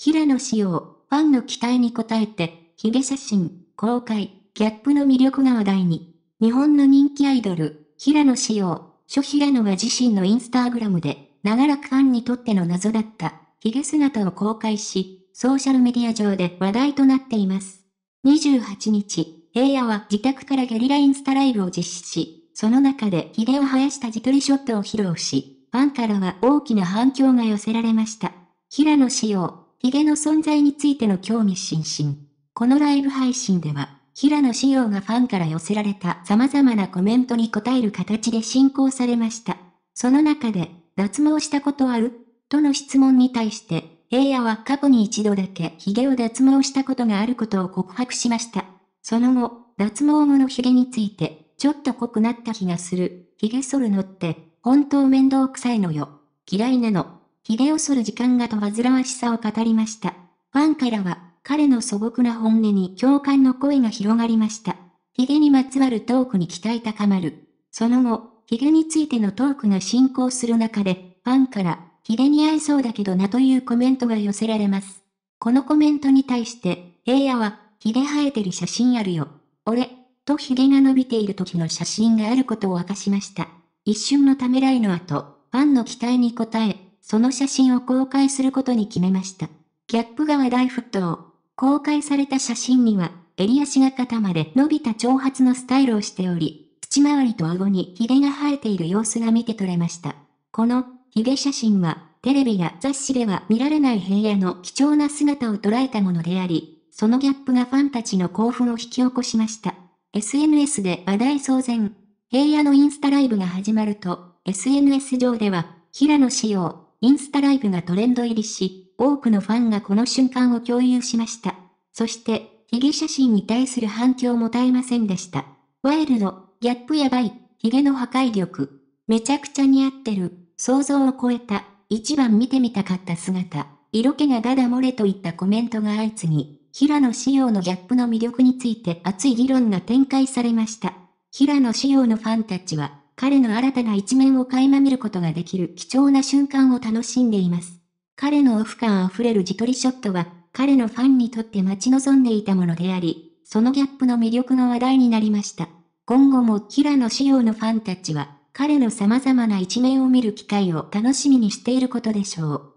平野紫耀、ファンの期待に応えて、ヒゲ写真、公開、ギャップの魅力が話題に。日本の人気アイドル、平野紫耀、初平野が自身のインスタグラムで、長らくファンにとっての謎だった、ヒゲ姿を公開し、ソーシャルメディア上で話題となっています。28日、平野は自宅からゲリラインスタライブを実施し、その中でヒゲを生やした自撮りショットを披露し、ファンからは大きな反響が寄せられました。平野紫耀、ヒゲの存在についての興味津々。このライブ配信では、平野紫耀がファンから寄せられた様々なコメントに答える形で進行されました。その中で、脱毛したことあるとの質問に対して、平野は過去に一度だけ髭を脱毛したことがあることを告白しました。その後、脱毛後の髭について、ちょっと濃くなった気がする。髭剃るのって、本当面倒くさいのよ。嫌いなの。髭を剃る時間がと煩わしさを語りました。ファンからは、彼の素朴な本音に共感の声が広がりました。髭にまつわるトークに期待高まる。その後、髭についてのトークが進行する中で、ファンから、髭に合いそうだけどなというコメントが寄せられます。このコメントに対して、平野は、髭生えてる写真あるよ。俺、と髭が伸びている時の写真があることを明かしました。一瞬のためらいの後、ファンの期待に応え、その写真を公開することに決めました。ギャップが話題沸騰。公開された写真には、襟足が肩まで伸びた長髪のスタイルをしており、口周りと顎にヒゲが生えている様子が見て取れました。このヒゲ写真は、テレビや雑誌では見られない平野の貴重な姿を捉えたものであり、そのギャップがファンたちの興奮を引き起こしました。SNS で話題騒然。平野のインスタライブが始まると、SNS 上では、平野仕様、インスタライブがトレンド入りし、多くのファンがこの瞬間を共有しました。そして、ヒゲ写真に対する反響も絶えませんでした。ワイルド、ギャップやばい、ヒゲの破壊力。めちゃくちゃ似合ってる、想像を超えた、一番見てみたかった姿、色気がダダ漏れといったコメントが相次ぎ、平野仕様のギャップの魅力について熱い議論が展開されました。平野仕様のファンたちは、彼の新たな一面を垣間見ることができる貴重な瞬間を楽しんでいます。彼のオフ感あふれる自撮りショットは、彼のファンにとって待ち望んでいたものであり、そのギャップの魅力が話題になりました。今後もキラの仕様のファンたちは、彼の様々な一面を見る機会を楽しみにしていることでしょう。